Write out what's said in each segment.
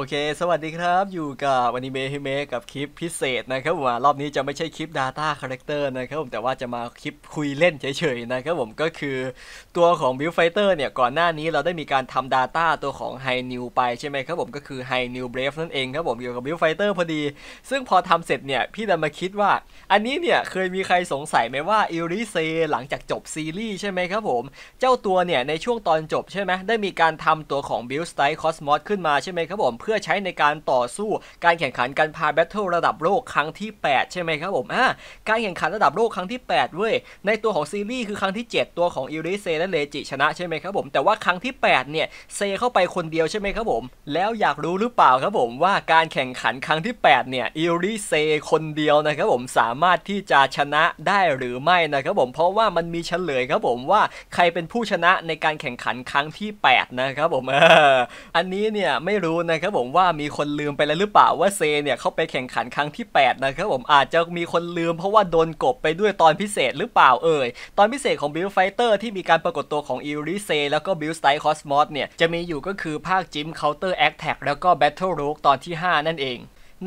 อเค สวัสดีครับ อยู่กับอนิเมะฮิเมกับคลิปพิเศษนะครับผม รอบนี้จะไม่ใช่คลิป Data Character นะครับผม แต่ว่าจะมาคลิปคุยเล่นเฉยๆนะครับผม ก็คือตัวของ Build Fighter เนี่ย ก่อนหน้านี้เราได้มีการทำ Data ตัวของ High New ไปใช่ไหมครับผม ก็คือ High New Brave นั่นเองครับผมเกี่ยวกับ Build Fighter พอดี ซึ่งพอทำเสร็จเนี่ย พี่ดันมาคิดว่า อันนี้เนี่ยเคยมีใครสงสัยไหมว่าอิริเซหลังจากจบซีรีส์ใช่ไหมครับผม เจ้าตัวเนี่ยในช่วงตอนจบใช่ไหมได้มีการทำตัวของ Build Style Cosmos ขึ้นมาใช่ไหมครับผมเพื่อใช้ในการต่อสู้การแข่งขันการพาแบทเทิลระดับโลกครั้งที่ 8 ใช่ไหมครับผมอ่า การแข่งขันระดับโลกครั้งที่ 8 เว้ย ในตัวของซีรีส์คือครั้งที่ 7 ตัวของอิริเซและเลจิชนะใช่ไหมครับผมแต่ว่าครั้งที่8 เนี่ยเซเข้าไปคนเดียวใช่ไหมครับผม แล้วอยากรู้หรือเปล่าครับผมว่า การแข่งขันครั้งที่ 8 เนี่ยอิริเซคนเดียวนะครับผมสามารถที่จะชนะได้หรือไม่นะครับผมเพราะว่ามันมีเฉลยครับผมว่าใครเป็นผู้ชนะในการแข่งขันครั้งที่8นะครับผมอันนี้เนี่ยไม่รู้นะครับผมผมว่ามีคนลืมไปแล้วหรือเปล่าว่าเซเนี่ยเขาไปแข่งขันครั้งที่ 8 นะครับ ผมอาจจะมีคนลืมเพราะว่าโดนกบไปด้วยตอนพิเศษหรือเปล่าเอ่ย ตอนพิเศษของบิลไฟเตอร์ที่มีการปรากฏตัวของอิริเซแล้วก็บิลสไตคอสมอสเนี่ยจะมีอยู่ก็คือภาคจิมเคาน์เตอร์แอคแท็กแล้วก็แบทเทิลรูกตอนที่ 5 นั่นเอง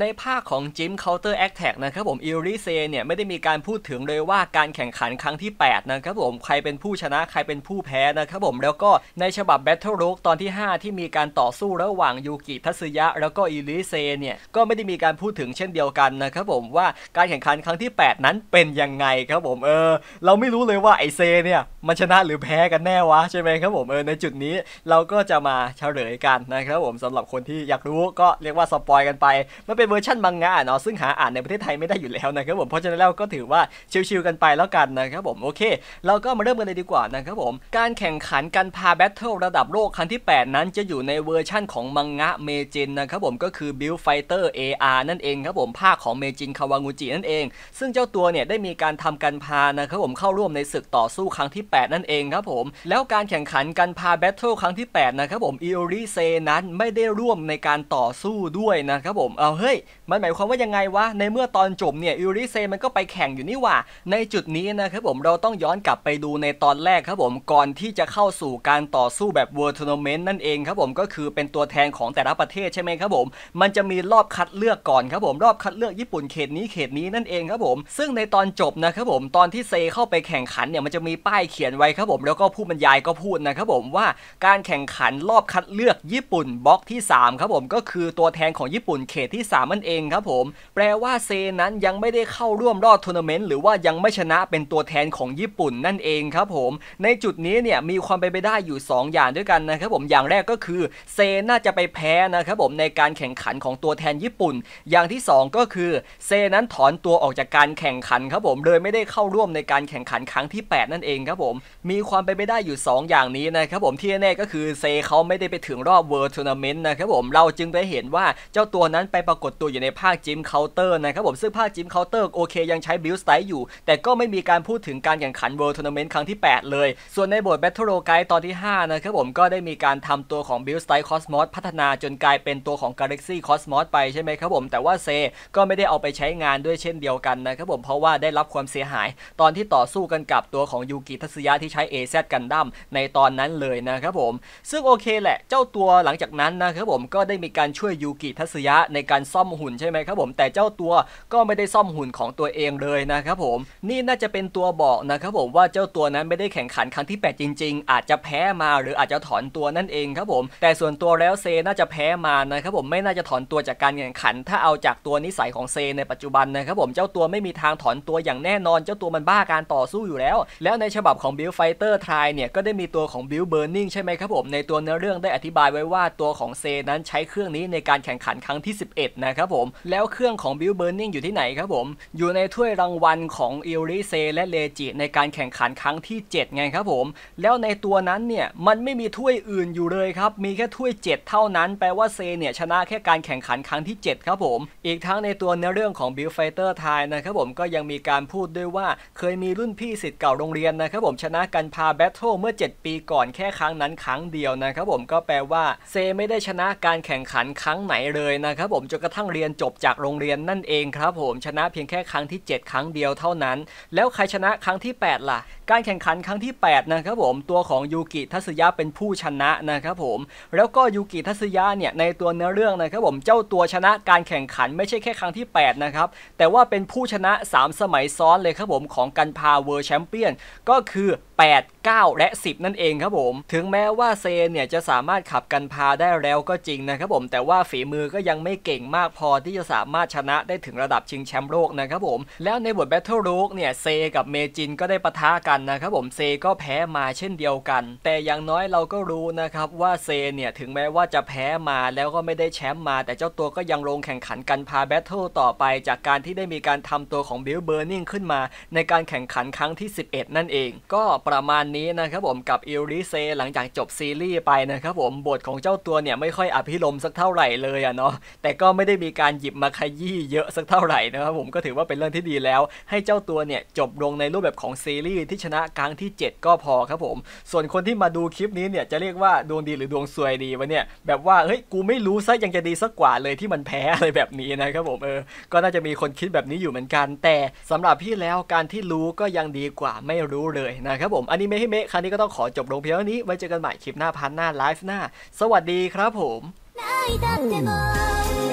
ในภาคของจิมเคาน์เตอร์แอคแท็กนะครับผม อิริเซเนี่ย ไม่ได้มีการพูดถึงเลยว่าการแข่งขันครั้งที่8 นะครับผม ใครเป็นผู้ชนะ ใครเป็นผู้แพ้นะครับผมแล้วก็ในฉบับ Battle r o g ตอนที่ 5 ที่มีการต่อสู้ระหว่างยูกิทัศยะ แล้วก็อิริเซเนี่ยก็ไม่ได้มีการพูดถึงเช่นเดียวกันนะครับผมว่าการแข่งขันครั้งที่ 8 นั้นเป็นยังไงครับผมเออเราไม่รู้เลยว่าไอเซเนี่ยมันชนะหรือแพ้กันแน่วะใช่ไหมครับผมเออในจุดนี้เราก็จะมาเฉลยกันนะครับผมสำหรับคนที่อยากรู้ก็เรียกว่าสปอยกันไปมันเป็นเวอร์ชันมังงะเนาะซึ่งหาอ่านในประเทศไทยไม่ได้อยู่แล้วนะครับผมเพราะฉะนั้นแล้วก็ถือว่าชิวๆกันไปแล้วกันนะครับผมโอเค เราก็มาเริ่มกันเลยดีกว่านะครับผมการแข่งขันการพาแบทเทิลระดับโลกครั้งที่ 8 นั้นจะอยู่ในเวอร์ชั่นของมังงะเมจินนะครับผมก็คือ Build Fighter AR นั่นเองครับผมภาคของเมจินคาวางูจินั่นเองซึ่งเจ้าตัวเนี่ยได้มีการทำการพานะครับผมเข้าร่วมในศึกต่อสู้ครั้งที่8นั่นเองครับผมแล้วการแข่งขันกันพาแบทเทิลครั้งที่8นะครับผมอิโอริเซนั้น ไม่ได้ร่วมในการต่อสู้ด้วยนะครับผมเอาเฮ้ยมันหมายความว่ายังไงวะ ในเมื่อตอนจบเนี่ยอิโอริเซมันก็ไปแข่งอยู่นี่ว่า ในจุดนี้นะครับผมเราต้องย้อนกลับไปดูในตอนแรกครับผม ก่อนที่จะเข้าสู่การต่อสู้แบบเวิร์ทัวร์นาเมนต์นั่นเองครับผมก็คือเป็นตัวแทนของแต่ละประเทศใช่ไหมครับผม มันจะมีรอบคัดเลือกก่อนครับผมรอบคัดเลือกญี่ปุ่นเขตนี้เขตนี้นั่นเองครับผมซึ่งในตอนจบนะครับผมตอนที่เซเข้าไปแข่งขันเนี่ยมันจะมีป้ายเขียนียนไว้ครับผมแล้วก็ผู้บรรยายก็พูดนะครับผมว่า การแข่งขันรอบคัดเลือกญี่ปุ่นบล็อกที่ 3 ครับผมก็คือตัวแทนของญี่ปุ่นเขตที่3มั่นเองครับผมแปลว่าเซนั้นยังไม่ได้เข้าร่วมรอบทัวร์นาเมนต์หรือว่ายังไม่ชนะเป็นตัวแทนของญี่ปุ่นนั่นเองครับผม ในจุดนี้เนี่ยมีความเป็นไปได้อยู่ 2 อย่างด้วยกันนะครับผมอย่างแรกก็คือเซน่าจะไปแพ้นะครับผมในการแข่งขันของตัวแทนญี่ปุ่น อย่างที่2ก็คือเซนั้นถอนตัวออกจากการแข่งขันครับผมเลยไม่ได้เข้าร่วมในการแข่งขันครั้งที่ 8 นั่นเองครับผมมีความเป็นไปได้อยู่2ออย่างนี้นะครับผมที่แน่ก็คือเซเขาไม่ได้ไปถึงรอบเวิร์ลทัวร์นาเมนต์นะครับผม เราจึงไปเห็นว่าเจ้าตัวนั้นไปปรากฏตัวอยู่ในภาคจิมเคาน์เตอร์นะครับผม ซึ่งภาคจิมเคาน์เตอร์โอเคยังใช้บิลสไตล์อยู่ แต่ก็ไม่มีการพูดถึงการแข่งขันเวิร์ลทัวร์นาเมนต์ครั้งที่ 8 เลย ส่วนในบทแบทเทิลโรไกตอนที่ 5 นะครับผมก็ได้มีการทำตัวของบิลสไตล์คอสมอสพัฒนาจนกลายเป็นตัวของกาแล็กซี่คอสมอสไปใช่ไหมครับผมแต่ว่าเซก็ไม่ได้เอาไปใช้งานด้วยเช่นเดียวกันนะครับผมเพราะว่าได้รับความเสียหายตอนที่ต่อสู้กันกับตัวของยูกิทัศยะที่ใช้ AZ กันดั้มในตอนนั้นเลยนะครับผม ซึ่ง โอเคแหละ เจ้าตัวหลังจากนั้นนะครับผมก็ได้มีการช่วยยูกิทัศยะในการซ่อมหุ่นใช่ไหมครับผมแต่เจ้าตัวก็ไม่ได้ซ่อมหุ่นของตัวเองเลยนะครับผม นี่น่าจะเป็นตัวบอกนะครับผมว่าเจ้าตัวนั้นไม่ได้แข่งขันครั้งที่8จริงๆ อาจจะแพ้มาหรืออาจจะถอนตัวนั่นเองครับผม แต่ส่วนตัวแล้วเซน่าจะแพ้มานะครับผมไม่น่าจะถอนตัวจากการแข่งขัน ถ้าเอาจากตัวนิสัยของเซในปัจจุบันนะครับผม เจ้าตัวไม่มีทางถอนตัวอย่างแน่นอนเจ้าตัวมันบ้าการต่อสู้อยู่แล้ว แล้วในฉบับของของ Build Fighter ทายเนี่ยก็ได้มีตัวของ Build Burning ใช่ไหมครับผมในตัวเนื้อเรื่องได้อธิบายไว้ว่าตัวของเซนั้นใช้เครื่องนี้ในการแข่งขันครั้งที่ 11นะครับผม แล้วเครื่องของ Build Burning อยู่ที่ไหนครับผม อยู่ในถ้วยรางวัลของอิริเซและเลจิในการแข่งขันครั้งที่ 7 ไงครับผม แล้วในตัวนั้นเนี่ยมันไม่มีถ้วยอื่นอยู่เลยครับมีแค่ถ้วย 7 เท่านั้นแปลว่าเซเนี่ยชนะแค่การแข่งขันครั้งที่ 7 ครับผมอีกทั้งในตัวเนื้อเรื่องของ Build Fighter ทายนะครับผมก็ยังมีการพูดด้วยว่า เคยมีรุ่นพี่สิทธิ์เก่าโรงเรียนนะครับผมมชนะกันพาแบทเทิลเมื่อ 7ปีก่อนแค่ครั้งนั้นครั้งเดียวนะครับผมก็แปลว่าเซไม่ได้ชนะการแข่งขันครั้งไหนเลยนะครับผมจนกระทั่งเรียนจบจากโรงเรียนนั่นเองครับผมชนะเพียงแค่ครั้งที่ 7 ครั้งเดียวเท่านั้น แล้วใครชนะครั้งที่ 8 ล่ะการแข่งขันครั้งที่8นะครับผมตัวของยูกิทัศยะเป็นผู้ชนะนะครับผม แล้วก็ยูกิทัศยะเนี่ยในตัวเนื้อเรื่องนะครับผมเจ้าตัวชนะการแข่งขันไม่ใช่แค่ ครั้งที่8นะครับแต่ว่าเป็นผู้ชนะ 3 สมัยซ้อนเลยครับผมของกันพาเวอร์แชมเปี้ยนก็คือือ8 9 และ 10 นั่นเองครับผมถึงแม้ว่าเซนเนี่ยจะสามารถขับกันพาได้แล้วก็จริงนะครับผมแต่ว่าฝีมือก็ยังไม่เก่งมากพอที่จะสามารถชนะได้ถึงระดับชิงแชมป์โลกนะครับผมแล้วในบทแบทเทิลโลกเนี่ยเซกับเมจินก็ได้ปะทะกันนะครับผมเซก็แพ้มาเช่นเดียวกันแต่อย่างน้อยเราก็รู้นะครับว่าเซเนี่ยถึงแม้ว่าจะแพ้มาแล้วก็ไม่ได้แชมป์มา แต่เจ้าตัวก็ยังลงแข่งขันกันพาแบทเทิลต่อไป จากการที่ได้มีการทำตัวของบิลเบอร์นิงขึ้นมา ในการแข่งขันครั้งที่ 11 นั่นเองก็ประมาณนี้นะครับผมกับอิริเซหลังจากจบซีรีส์ไปนะครับผมบทของเจ้าตัวเนี่ยไม่ค่อยอภิรมสักเท่าไหร่เลยอะเนาะแต่ก็ไม่ได้มีการหยิบมาขยี้เยอะสักเท่าไหร่นะครับผมก็ถือว่าเป็นเรื่องที่ดีแล้วให้เจ้าตัวเนี่ยจบลงในรูปแบบของซีรีส์ที่ชนะครั้งที่ 7 ก็พอครับผม ส่วนคนที่มาดูคลิปนี้เนี่ยจะเรียกว่าดวงดีหรือดวงซวยดีวะเนี่ยแบบว่าเฮ้ยกูไม่รู้ซะยังจะดีสักกว่าเลยที่มันแพ้อะไรแบบนี้นะครับผมเออก็น่าจะมีคนคิดแบบนี้อยู่เหมือนกัน แต่สำหรับพี่แล้วการที่รู้ก็ยังดีกว่า ไม่รู้เลยนะครับผมอนิเมะห้เมะครั้งนี้ก็ต้องขอจบลงเพียงเท่านี้ ไว้เจอกันใหม่คลิปหน้าพันหน้า ไลฟ์หน้า สวัสดีครับผม